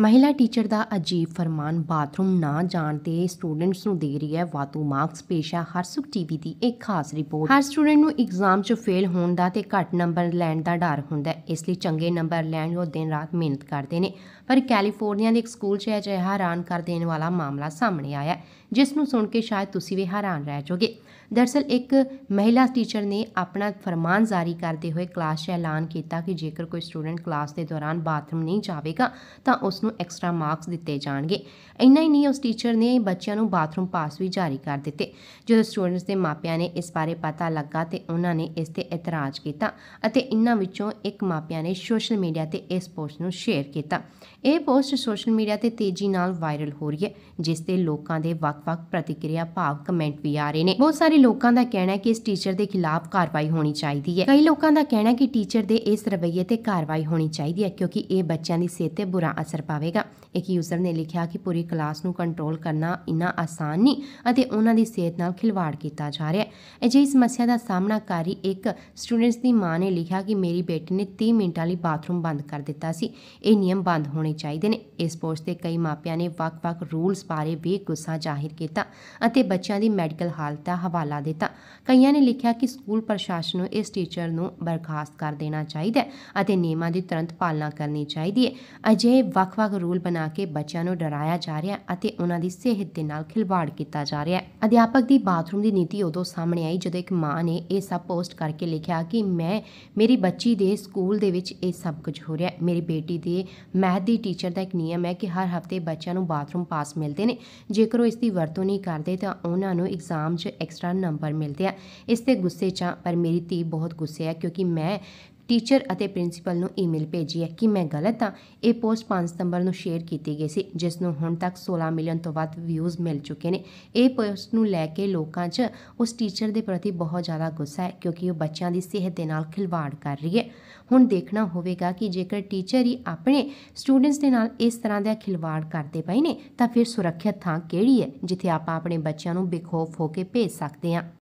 ਮਹਿਲਾ ਟੀਚਰ ਦਾ ਅਜੀਬ ਫਰਮਾਨ ਬਾਥਰੂਮ ਨਾ ਜਾਣ ਤੇ ਸਟੂਡੈਂਟਸ ਨੂੰ ਦੇ ਰਹੀ ਹੈ ਵਾਤੂ ਮਾਰਕਸ ਪੇਸ਼ਾ ਹਰਸੁਖ ਟੀਵੀ ਦੀ ਇੱਕ ਖਾਸ ਰਿਪੋਰਟ ਹਰ ਸਟੂਡੈਂਟ ਨੂੰ ਐਗਜ਼ਾਮ 'ਚ ਫੇਲ ਹੋਣ ਦਾ ਤੇ ਘੱਟ ਨੰਬਰ ਲੈਣ ਦਾ ਡਰ ਹੁੰਦਾ ਇਸ ਲਈ ਚੰਗੇ ਨੰਬਰ ਲੈਣ ਉਹ ਦਿਨ ਰਾਤ ਮਿਹਨਤ ਕਰਦੇ ਨੇ ਪਰ ਕੈਲੀਫੋਰਨੀਆ ਦੇ ਇੱਕ ਸਕੂਲ 'ਚ ਅਜਿਹਾ ਹੈਰਾਨ ਕਰ ਦੇਣ ਵਾਲਾ ਮਾਮਲਾ ਸਾਹਮਣੇ ਆਇਆ ਜਿਸ ਨੂੰ ਸੁਣ ਕੇ ਸ਼ਾਇਦ ਤੁਸੀਂ ਵੀ ਹੈਰਾਨ ਰਹਿ ਜਾਓਗੇ ਦਰਸਲ ਇੱਕ ਮਹਿਲਾ ਟੀਚਰ ਨੇ ਆਪਣਾ ਫਰਮਾਨ ਜਾਰੀ ਕਰਦੇ ਹੋਏ ਕਲਾਸ 'ਚ ਐਲਾਨ ਕੀਤਾ ਕਿ ਜੇਕਰ ਕੋਈ ਸਟੂਡੈਂਟ ਕਲਾਸ ਦੇ ਦੌਰਾਨ ਬਾਥਰੂਮ ਨਹੀਂ ਜਾਵੇਗਾ ਤਾਂ ਉਸ ਨੂੰ ਐਕਸਟਰਾ ਮਾਰਕਸ ਦਿੱਤੇ ਜਾਣਗੇ ਇੰਨਾ ਹੀ ਨਹੀਂ ਉਸ ਟੀਚਰ ਨੇ ਬੱਚਿਆਂ ਨੂੰ ਬਾਥਰੂਮ ਪਾਸ ਵੀ ਜਾਰੀ ਕਰ ਦਿੱਤੇ ਜਦੋਂ ਸਟੂਡੈਂਟਸ ਦੇ ਮਾਪਿਆਂ ਨੇ ਇਸ ਬਾਰੇ ਪਤਾ ਲੱਗਾ ਤੇ ਉਹਨਾਂ ਨੇ ਇਸ ਤੇ ਇਤਰਾਜ਼ ਕੀਤਾ ਅਤੇ ਇੰਨਾ ਵਿੱਚੋਂ ਇੱਕ ਮਾਪਿਆਂ ਨੇ ਸੋਸ਼ਲ ਮੀਡੀਆ ਤੇ ਇਸ ਪੋਸਟ ਨੂੰ ਸ਼ੇਅਰ ਕੀਤਾ ਇਹ ਪੋਸਟ ਸੋਸ਼ਲ ਮੀਡੀਆ ਤੇ ਤੇਜ਼ੀ ਨਾਲ ਵਾਇਰਲ ਹੋ ਰਹੀ ਹੈ ਜਿਸ ਤੇ ਲੋਕਾਂ ਦੇ ਵੱਖ-ਵੱਖ ਪ੍ਰਤੀਕਿਰਿਆ ਭਾਵ ਕਮੈਂਟ ਵੀ ਆ ਰਹੇ ਨੇ ਬਹੁਤ ਸਾਰੇ ਲੋਕਾਂ ਦਾ ਕਹਿਣਾ ਹੈ ਕਿ ਇਸ ਟੀਚਰ ਦੇ ਖਿਲਾਫ ਕਾਰਵਾਈ ਹੋਣੀ ਚਾਹੀਦੀ ਹੈ ਕਈ ਲੋਕਾਂ ਦਾ ਕਹਿਣਾ ਹੈ ਕਿ ਟੀਚਰ ਦੇ ਇਸ ਰਵੱਈਏ ਤੇ ਕਾਰਵਾਈ ਹੋਣੀ ਚਾਹੀਦੀ ਹੈ ਕਿਉਂਕਿ ਇਹ ਬੱਚਿਆਂ ਦੀ ਸਿਹਤ ਤੇ ਬੁਰਾ ਅਸਰ ਪਾਵੇਗਾ ਇੱਕ ਯੂਜ਼ਰ ਨੇ ਲਿਖਿਆ ਕਿ ਪੂਰੀ ਕਲਾਸ ਨੂੰ ਕੰਟਰੋਲ ਕਰਨਾ ਇੰਨਾ ਆਸਾਨ ਨਹੀਂ ਅਤੇ ਉਹਨਾਂ ਦੀ ਸਿਹਤ ਨਾਲ ਖਿਲਵਾੜ ਕੀਤਾ ਜਾ ਰਿਹਾ ਹੈ ਅਜਿਹੀ ਸਮੱਸਿਆ ਦਾ ਸਾਹਮਣਾ ਕਰ ਰਹੀ ਇੱਕ ਸਟੂਡੈਂਟਸ ਦੀ ਮਾਂ ਨੇ ਲਿਖਿਆ ਕਿ ਮੇਰੀ ਬੇਟੀ ਨੇ 30 ਮਿੰਟਾਂ ਲਈ ਬਾਥਰੂਮ ਬੰਦ ਕਰ ਦਿੱਤਾ ਸੀ ਇਹ ਨਿਯਮ ਬੰਦ ਹੋਣੇ ਚਾਹੀਦੇ ਨੇ ਇਸ ਪੋਸਟ ਤੇ ਕਈ ਮਾਪਿਆਂ ਨੇ ਵੱਖ-ਵੱਖ ਰੂਲਸ ਬਾਰੇ ਵੀ ਗੁੱਸਾ ਜ਼ਾਹਿਰ ਕੀਤਾ ਅਤੇ ਬੱਚਿਆਂ ਦੀ ਮੈਡੀਕਲ ਹਾਲਤ ਦਾ ਹਵਾਲਾ ਹਵਾਲਾ ਦਿੱਤਾ ਕਈਆਂ ਨੇ ਲਿਖਿਆ ਕਿ ਸਕੂਲ ਪ੍ਰਸ਼ਾਸਨ ਨੂੰ ਇਸ ਟੀਚਰ ਨੂੰ ਬਰਖਾਸਤ ਕਰ ਦੇਣਾ ਚਾਹੀਦਾ ਹੈ ਅਤੇ ਨਿਯਮਾਂ ਦੀ ਤੁਰੰਤ ਪਾਲਣਾ ਕਰਨੀ ਚਾਹੀਦੀ ਹੈ ਅਜੇ ਵੱਖ-ਵੱਖ ਰੂਲ ਬਣਾ ਕੇ ਬੱਚਿਆਂ ਨੂੰ ਡਰਾਇਆ ਜਾ ਰਿਹਾ ਹੈ ਅਤੇ ਉਹਨਾਂ ਦੀ ਸਿਹਤ ਦੇ ਨਾਲ ਖਿਲਵਾੜ ਕੀਤਾ ਜਾ ਰਿਹਾ ਹੈ ਅਧਿਆਪਕ ਦੀ ਬਾਥਰੂਮ ਦੀ ਨੀਤੀ ਉਦੋਂ ਸਾਹਮਣੇ ਆਈ ਜਦੋਂ ਇੱਕ ਮਾਂ ਨੇ ਇਹ ਸਭ ਪੋਸਟ ਕਰਕੇ ਲਿਖਿਆ ਕਿ ਮੈਂ ਮੇਰੀ ਬੱਚੀ ਦੇ ਸਕੂਲ ਦੇ ਵਿੱਚ ਇਹ ਸਭ ਕੁਝ ਹੋ ਰਿਹਾ ਹੈ ਮੇਰੀ ਬੇਟੀ ਦੇ ਮੈਥ ਦੀ ਟੀਚਰ ਦਾ ਇੱਕ ਨਿਯਮ ਹੈ ਕਿ ਹਰ ਹਫਤੇ ਬੱਚਿਆਂ ਨੂੰ ਬਾਥਰੂਮ ਪਾਸ ਮਿਲਦੇ ਨੇ ਜੇਕਰ ਉਹ ਇਸ ਦੀ ਵਰਤੋਂ ਨਹੀਂ ਕਰਦੇ ਤਾਂ ਉਹਨਾਂ ਨੂੰ ਐਗਜ਼ਾਮ 'ਚ ਐਕਸਟਰਾ ਮਿਲਦੇ ਆ ਇਸ ਤੇ ਗੁੱਸੇ 'ਚ ਪਰ ਮੇਰੀ ਧੀ ਬਹੁਤ ਗੁੱਸੇ ਆ ਕਿਉਂਕਿ ਮੈਂ ਟੀਚਰ ਅਤੇ ਪ੍ਰਿੰਸੀਪਲ ਨੂੰ ਈਮੇਲ ਭੇਜੀ ਹੈ ਕਿ ਮੈਂ ਗਲਤ ਹਾਂ ਇਹ ਪੋਸਟ 5 ਸਤੰਬਰ ਨੂੰ ਸ਼ੇਅਰ ਕੀਤੀ ਗਈ ਸੀ ਜਿਸ ਨੂੰ ਹੁਣ ਤੱਕ 16 ਮਿਲੀਅਨ ਤੋਂ ਵੱਧ ਵਿਊਜ਼ ਮਿਲ ਚੁੱਕੇ ਨੇ ਇਹ ਪੋਸਟ ਨੂੰ ਲੈ ਕੇ ਲੋਕਾਂ 'ਚ ਉਸ ਟੀਚਰ ਦੇ ਪ੍ਰਤੀ ਬਹੁਤ ਜ਼ਿਆਦਾ ਗੁੱਸਾ ਹੈ ਕਿਉਂਕਿ ਉਹ ਬੱਚਿਆਂ ਦੀ ਸਿਹਤ ਦੇ ਨਾਲ ਖਿਲਵਾੜ ਕਰ ਰਹੀ ਹੈ ਹੁਣ ਦੇਖਣਾ ਹੋਵੇਗਾ ਕਿ ਜੇਕਰ ਟੀਚਰ ਹੀ ਆਪਣੇ ਸਟੂਡੈਂਟਸ ਦੇ ਨਾਲ ਇਸ ਤਰ੍ਹਾਂ ਦਾ ਖਿਲਵਾੜ ਕਰਦੇ ਪਏ ਨੇ ਤਾਂ ਫਿਰ ਸੁਰੱਖਿਅਤ ਥਾਂ ਕਿਹੜੀ ਹੈ ਜਿੱਥੇ ਆਪਾਂ ਆਪਣੇ ਬੱਚਿਆਂ ਨੂੰ ਬੇਖੌਫ ਹੋ ਕੇ ਭੇਜ ਸਕਦੇ ਹਾਂ